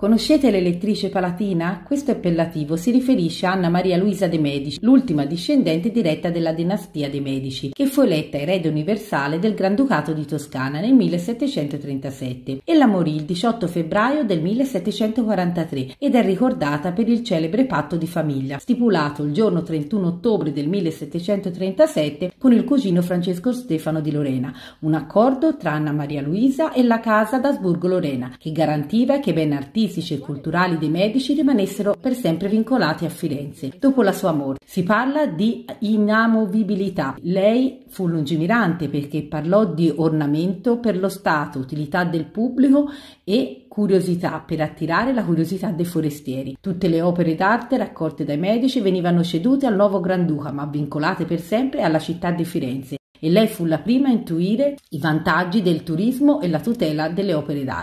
Conoscete l'elettrice palatina? Questo appellativo si riferisce a Anna Maria Luisa de' Medici, l'ultima discendente diretta della dinastia de' Medici, che fu eletta erede universale del Granducato di Toscana nel 1737 Ella morì il 18 febbraio del 1743 ed è ricordata per il celebre patto di famiglia, stipulato il giorno 31 ottobre del 1737 con il cugino Francesco Stefano di Lorena, un accordo tra Anna Maria Luisa e la casa d'Asburgo-Lorena, che garantiva che ben artisti fisici e culturali dei medici rimanessero per sempre vincolati a Firenze dopo la sua morte. Si parla di inamovibilità. Lei fu lungimirante perché parlò di ornamento per lo Stato, utilità del pubblico e curiosità per attirare la curiosità dei forestieri. Tutte le opere d'arte raccolte dai medici venivano cedute al nuovo Granduca, ma vincolate per sempre alla città di Firenze e lei fu la prima a intuire i vantaggi del turismo e la tutela delle opere d'arte.